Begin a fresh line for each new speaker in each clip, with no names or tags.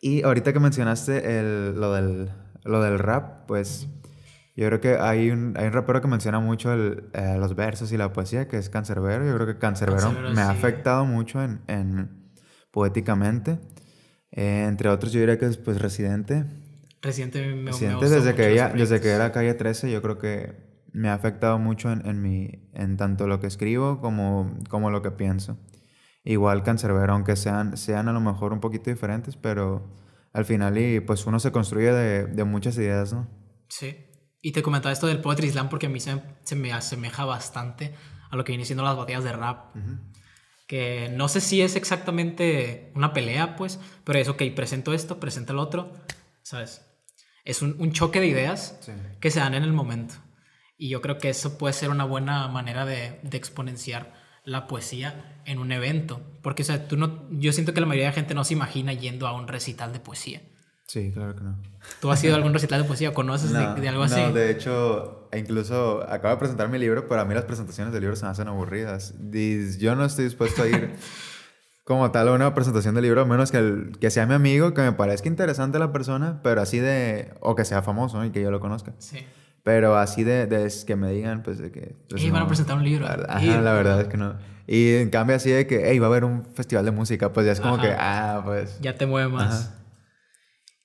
Y ahorita que mencionaste lo, del, lo del rap, pues yo creo que hay un, hay un rapero que menciona mucho eh, los versos y la poesía, que es Cancerbero. Yo creo que Cancerbero, me ha afectado mucho en, poéticamente. Eh, entre otros, yo diría que es pues Residente. Residente desde, que desde que era Calle 13, yo creo que me ha afectado mucho en, mi, en tanto lo que escribo como, como lo que pienso igual cancerbero, aunque sean, sean a lo mejor un poquito diferentes, pero al final y pues uno se construye de, de muchas ideas, ¿no?
Sí. Y te comentaba esto del poetry slam porque a mí se, me asemeja bastante a lo que viene siendo las batallas de rap. Que no sé si es exactamente una pelea, pues, pero es, ok, presento esto, presento el otro, ¿sabes? Es un, un choque de ideas que se dan en el momento. Y yo creo que eso puede ser una buena manera de, de exponenciar la poesía en un evento. Porque, o sea, tú no, yo siento que la mayoría de gente no se imagina yendo a un recital de poesía.
Sí, claro que no.
¿Tú has ido a algún recital de poesía o conoces de, algo así? No, de
hecho, e incluso acabo de presentar mi libro, pero a mí las presentaciones de libros se me hacen aburridas. Yo no estoy dispuesto a ir como tal a una presentación de libro, a menos que, que sea mi amigo, que me parezca interesante la persona, pero así de... o que sea famoso y que yo lo conozca. Sí. Pero así de, de que me digan, pues de que... Pues, van a presentar un libro. La verdad, la verdad es que no. Y en cambio así de que, hey, va a haber un festival de música, pues ya es como que, ah, pues... Ya te mueve más.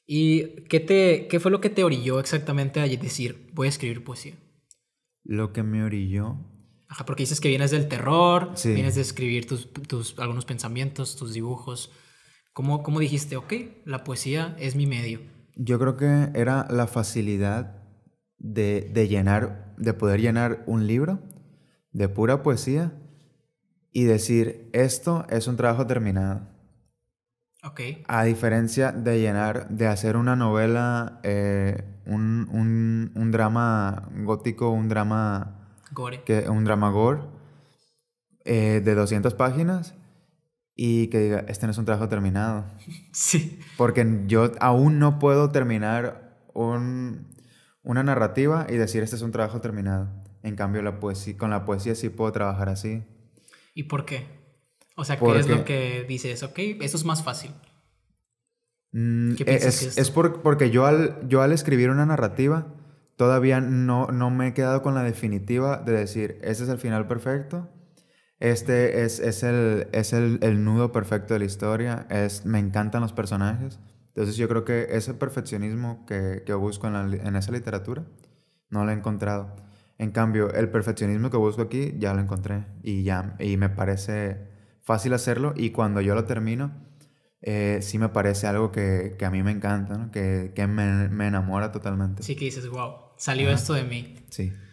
¿Y qué, te, qué fue lo que te orilló exactamente a decir, voy a escribir poesía?
Lo que me orilló.
Ajá, porque dices que vienes del terror, vienes de escribir tus, tus, algunos pensamientos, tus dibujos. ¿Cómo, ¿Cómo dijiste, ok, la poesía es mi medio?
Yo creo que era la facilidad de, llenar, de poder llenar un libro de pura poesía y decir, esto es un trabajo terminado. Okay. A diferencia de llenar, de hacer una novela, eh, un, drama gótico, un drama... Gore. Que, un drama gore eh, de 200 páginas y que diga, este no es un trabajo terminado. sí. Porque yo aún no puedo terminar un, una narrativa y decir este es un trabajo terminado. En cambio, la poesía, con la poesía sí puedo trabajar así.
¿Y por qué? O sea, ¿qué es lo que dices? Ok, eso es más fácil.
Mm, es, es, porque yo al, yo al escribir una narrativa todavía no, no me he quedado con la definitiva de decir, este es el final perfecto, este es, el, el, el, nudo perfecto de la historia, es, me encantan los personajes. Entonces yo creo que ese perfeccionismo que, que busco en, en, esa literatura no lo he encontrado. En cambio, el perfeccionismo que busco aquí ya lo encontré y ya y me parece fácil hacerlo y cuando yo lo termino eh, sí me parece algo que, que a mí me encanta, ¿no? que, que me, me, enamora totalmente. Sí que dices, wow,
salió esto de mí.
Sí.